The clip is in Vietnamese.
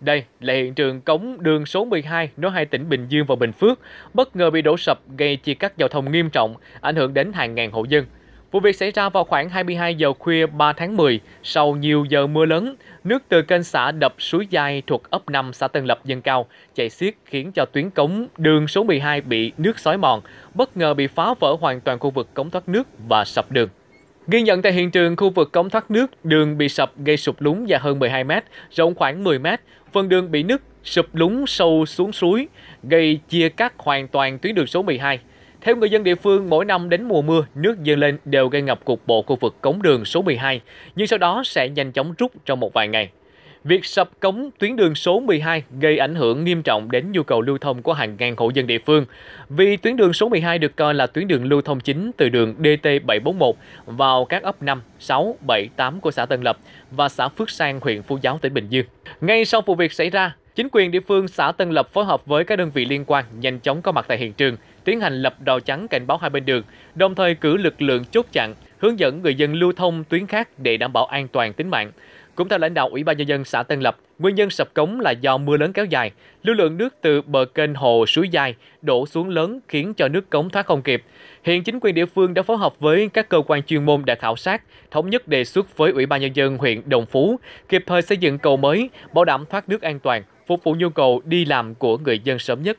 Đây là hiện trường cống đường số 12 nối hai tỉnh Bình Dương và Bình Phước, bất ngờ bị đổ sập gây chia cắt giao thông nghiêm trọng, ảnh hưởng đến hàng ngàn hộ dân. Vụ việc xảy ra vào khoảng 22 giờ khuya 3 tháng 10, sau nhiều giờ mưa lớn, nước từ kênh xã đập suối Giai thuộc ấp 5 xã Tân Lập dâng cao, chảy xiết khiến cho tuyến cống đường số 12 bị nước xói mòn, bất ngờ bị phá vỡ hoàn toàn khu vực cống thoát nước và sập đường. Ghi nhận tại hiện trường khu vực cống thoát nước, đường bị sập gây sụp lún dài hơn 12 mét, rộng khoảng 10 mét, phần đường bị nứt, sụp lún sâu xuống suối, gây chia cắt hoàn toàn tuyến đường số 12. Theo người dân địa phương, mỗi năm đến mùa mưa, nước dâng lên đều gây ngập cục bộ khu vực cống đường số 12, nhưng sau đó sẽ nhanh chóng rút trong một vài ngày. Việc sập cống tuyến đường số 12 gây ảnh hưởng nghiêm trọng đến nhu cầu lưu thông của hàng ngàn hộ dân địa phương. Vì tuyến đường số 12 được coi là tuyến đường lưu thông chính từ đường DT741 vào các ấp 5, 6, 7, 8 của xã Tân Lập và xã Phước Sang, huyện Phú Giáo, tỉnh Bình Dương. Ngay sau vụ việc xảy ra, chính quyền địa phương xã Tân Lập phối hợp với các đơn vị liên quan nhanh chóng có mặt tại hiện trường, tiến hành lập rào chắn cảnh báo hai bên đường, đồng thời cử lực lượng chốt chặn, hướng dẫn người dân lưu thông tuyến khác để đảm bảo an toàn tính mạng. Cũng theo lãnh đạo Ủy ban nhân dân xã Tân Lập, nguyên nhân sập cống là do mưa lớn kéo dài, lưu lượng nước từ bờ kênh hồ suối dài đổ xuống lớn khiến cho nước cống thoát không kịp. Hiện chính quyền địa phương đã phối hợp với các cơ quan chuyên môn để khảo sát, thống nhất đề xuất với Ủy ban nhân dân huyện Đồng Phú kịp thời xây dựng cầu mới, bảo đảm thoát nước an toàn, phục vụ nhu cầu đi làm của người dân sớm nhất.